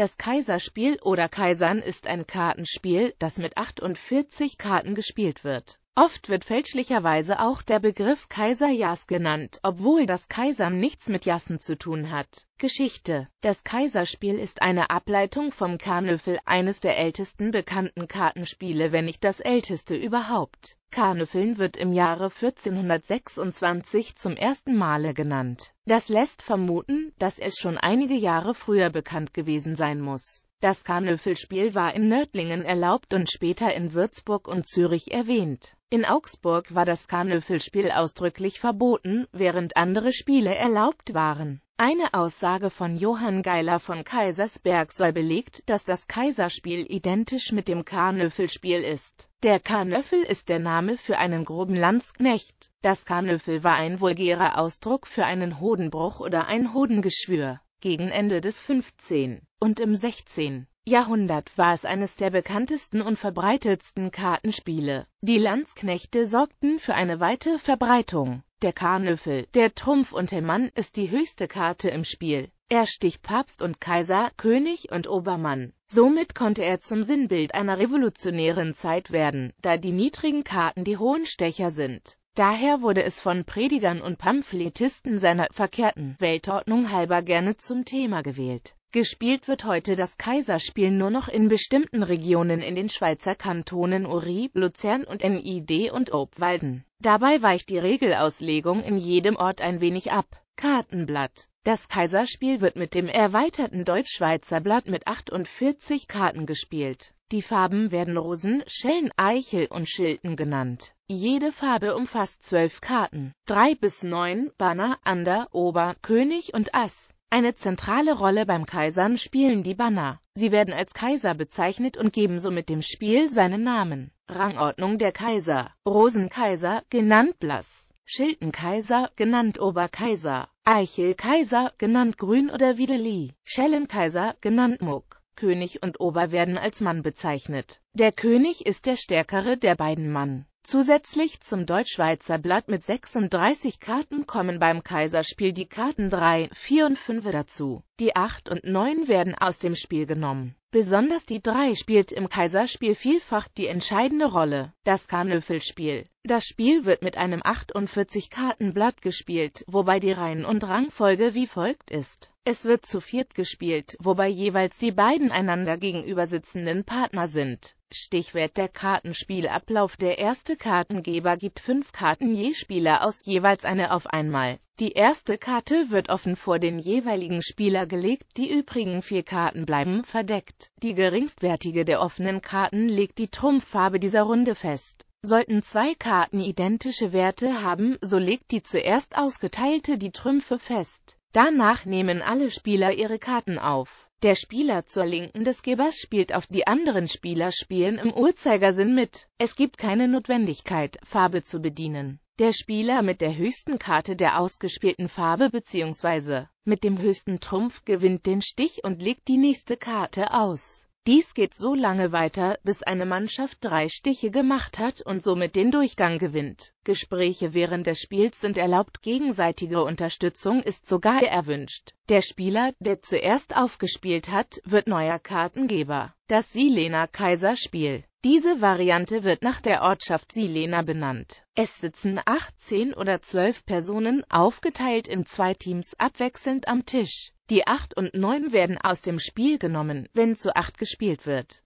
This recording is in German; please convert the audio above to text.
Das Kaiserspiel oder Kaisern ist ein Kartenspiel, das mit 48 Karten gespielt wird. Oft wird fälschlicherweise auch der Begriff Kaiser Jas genannt, obwohl das Kaisern nichts mit Jassen zu tun hat. Geschichte Das Kaiserspiel ist eine Ableitung vom Karnöffel, eines der ältesten bekannten Kartenspiele, wenn nicht das älteste überhaupt. Kanufeln wird im Jahre 1426 zum ersten Male genannt. Das lässt vermuten, dass es schon einige Jahre früher bekannt gewesen sein muss. Das Karnöffelspiel war in Nördlingen erlaubt und später in Würzburg und Zürich erwähnt. In Augsburg war das Karnöffelspiel ausdrücklich verboten, während andere Spiele erlaubt waren. Eine Aussage von Johann Geiler von Kaisersberg soll belegt, dass das Kaiserspiel identisch mit dem Karnöffelspiel ist. Der Karnöffel ist der Name für einen groben Landsknecht. Das Karnöffel war ein vulgärer Ausdruck für einen Hodenbruch oder ein Hodengeschwür. Gegen Ende des 15. und im 16. Jahrhundert war es eines der bekanntesten und verbreitetsten Kartenspiele. Die Landsknechte sorgten für eine weite Verbreitung. Der Karnöffel, der Trumpf und der Mann ist die höchste Karte im Spiel. Er sticht Papst und Kaiser, König und Obermann. Somit konnte er zum Sinnbild einer revolutionären Zeit werden, da die niedrigen Karten die hohen Stecher sind. Daher wurde es von Predigern und Pamphletisten seiner verkehrten Weltordnung halber gerne zum Thema gewählt. Gespielt wird heute das Kaiserspiel nur noch in bestimmten Regionen in den Schweizer Kantonen Uri, Luzern und NID und Obwalden. Dabei weicht die Regelauslegung in jedem Ort ein wenig ab. Kartenblatt. Das Kaiserspiel wird mit dem erweiterten Deutsch-Schweizer Blatt mit 48 Karten gespielt. Die Farben werden Rosen, Schellen, Eichel und Schilden genannt. Jede Farbe umfasst zwölf Karten. Drei bis neun, Banner, Ander, Ober, König und Ass. Eine zentrale Rolle beim Kaisern spielen die Banner. Sie werden als Kaiser bezeichnet und geben somit dem Spiel seinen Namen. Rangordnung der Kaiser. Rosenkaiser, genannt Blass. Schildenkaiser, genannt Oberkaiser, Eichelkaiser, genannt Grün oder Wideli, Schellenkaiser, genannt Muck. König und Ober werden als Mann bezeichnet. Der König ist der stärkere der beiden Mann. Zusätzlich zum Deutschschweizer Blatt mit 36 Karten kommen beim Kaiserspiel die Karten 3, 4 und 5 dazu. Die 8 und 9 werden aus dem Spiel genommen. Besonders die 3 spielt im Kaiserspiel vielfach die entscheidende Rolle. Das Karnöffelspiel. Das Spiel wird mit einem 48-Kartenblatt gespielt, wobei die Reihen- und Rangfolge wie folgt ist. Es wird zu viert gespielt, wobei jeweils die beiden einander gegenüber sitzenden Partner sind. Stichwert der Kartenspielablauf Der erste Kartengeber gibt fünf Karten je Spieler aus jeweils eine auf einmal. Die erste Karte wird offen vor den jeweiligen Spieler gelegt, die übrigen vier Karten bleiben verdeckt. Die geringstwertige der offenen Karten legt die Trumpffarbe dieser Runde fest. Sollten zwei Karten identische Werte haben, so legt die zuerst ausgeteilte die Trümpfe fest. Danach nehmen alle Spieler ihre Karten auf. Der Spieler zur Linken des Gebers spielt auf die anderen Spieler spielen im Uhrzeigersinn mit. Es gibt keine Notwendigkeit, Farbe zu bedienen. Der Spieler mit der höchsten Karte der ausgespielten Farbe bzw. mit dem höchsten Trumpf gewinnt den Stich und legt die nächste Karte aus. Dies geht so lange weiter, bis eine Mannschaft drei Stiche gemacht hat und somit den Durchgang gewinnt. Gespräche während des Spiels sind erlaubt, gegenseitige Unterstützung ist sogar erwünscht. Der Spieler, der zuerst aufgespielt hat, wird neuer Kartengeber. Das Silena-Kaiser-Spiel diese Variante wird nach der Ortschaft Silena benannt. Es sitzen 18 oder 12 Personen, aufgeteilt in zwei Teams, abwechselnd am Tisch. Die 8 und 9 werden aus dem Spiel genommen, wenn zu 8 gespielt wird.